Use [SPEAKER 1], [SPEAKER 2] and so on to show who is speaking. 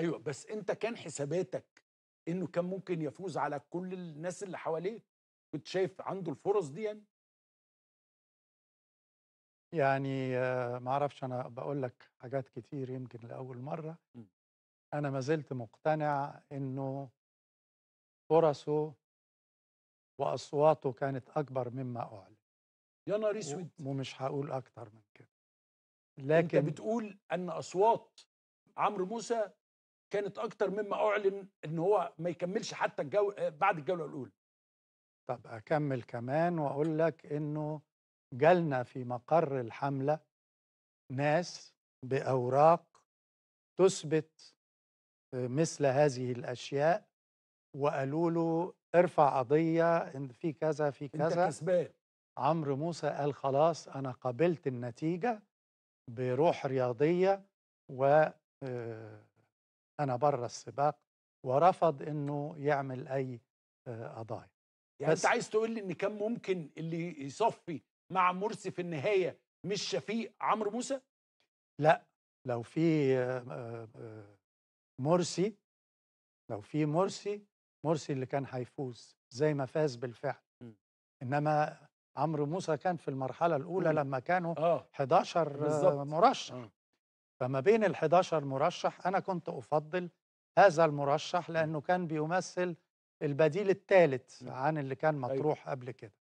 [SPEAKER 1] ايوه بس انت كان حساباتك انه كان ممكن يفوز على كل الناس اللي حواليه كنت شايف عنده الفرص دي يعني
[SPEAKER 2] يعني آه، ما اعرفش انا بقول لك حاجات كتير يمكن لاول مره إمم. انا ما زلت مقتنع انه فرصه واصواته كانت اكبر مما اعلن
[SPEAKER 1] يا نهار اسود
[SPEAKER 2] ومش هقول اكتر من كده لكن انت
[SPEAKER 1] بتقول ان اصوات عمرو موسى كانت اكتر مما اعلن ان هو ما يكملش حتى الجو بعد الجوله الاولى
[SPEAKER 2] طب اكمل كمان واقول لك انه جالنا في مقر الحمله ناس باوراق تثبت آه، مثل هذه الاشياء وقالوا له ارفع قضيه ان في كذا في كذا انت كسبان عمرو موسى قال خلاص انا قبلت النتيجه بروح رياضيه و آه، انا بره السباق ورفض انه يعمل اي قضايا يعني انت
[SPEAKER 1] عايز تقول لي ان كان ممكن اللي يصفي مع مرسي في النهايه مش شفيق عمرو موسى
[SPEAKER 2] لا لو في مرسي لو في مرسي مرسي اللي كان هيفوز زي ما فاز بالفعل إمم. انما عمرو موسى كان في المرحله الاولى أمم. لما كانوا 11 آه. مرشح آه. فما بين ال 11 مرشح انا كنت افضل هذا المرشح إمم. لانه كان بيمثل البديل الثالث إمم. عن اللي كان أيوه. مطروح قبل كده